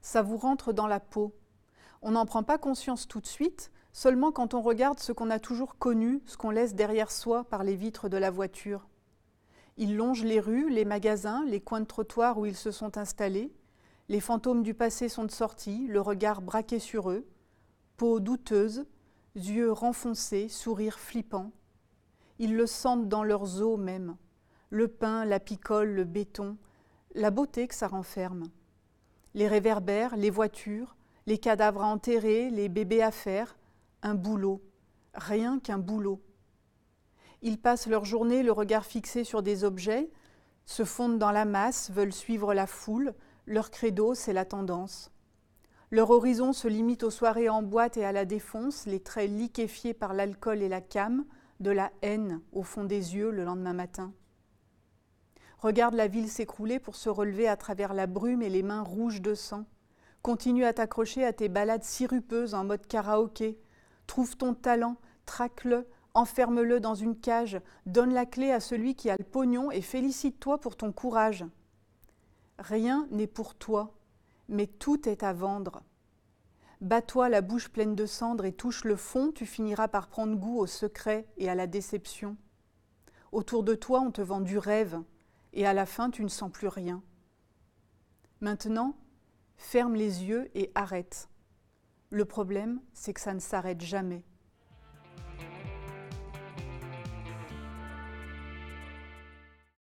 ça vous rentre dans la peau. On n'en prend pas conscience tout de suite, seulement quand on regarde ce qu'on a toujours connu, ce qu'on laisse derrière soi par les vitres de la voiture. Ils longent les rues, les magasins, les coins de trottoir où ils se sont installés. Les fantômes du passé sont de sortie, le regard braqué sur eux, peau douteuse, yeux renfoncés, sourire flippant. Ils le sentent dans leurs os même, le pain, la picole, le béton, la beauté que ça renferme les réverbères, les voitures, les cadavres enterrés, les bébés à faire, un boulot, rien qu'un boulot. Ils passent leur journée le regard fixé sur des objets, se fondent dans la masse, veulent suivre la foule, leur credo, c'est la tendance. Leur horizon se limite aux soirées en boîte et à la défonce, les traits liquéfiés par l'alcool et la cam, de la haine au fond des yeux le lendemain matin. Regarde la ville s'écrouler pour se relever à travers la brume et les mains rouges de sang. Continue à t'accrocher à tes balades sirupeuses en mode karaoké. Trouve ton talent, traque-le, enferme-le dans une cage, donne la clé à celui qui a le pognon et félicite-toi pour ton courage. Rien n'est pour toi, mais tout est à vendre. Bats-toi la bouche pleine de cendres et touche le fond, tu finiras par prendre goût au secret et à la déception. Autour de toi, on te vend du rêve, et à la fin tu ne sens plus rien. Maintenant, ferme les yeux et arrête. Le problème, c'est que ça ne s'arrête jamais.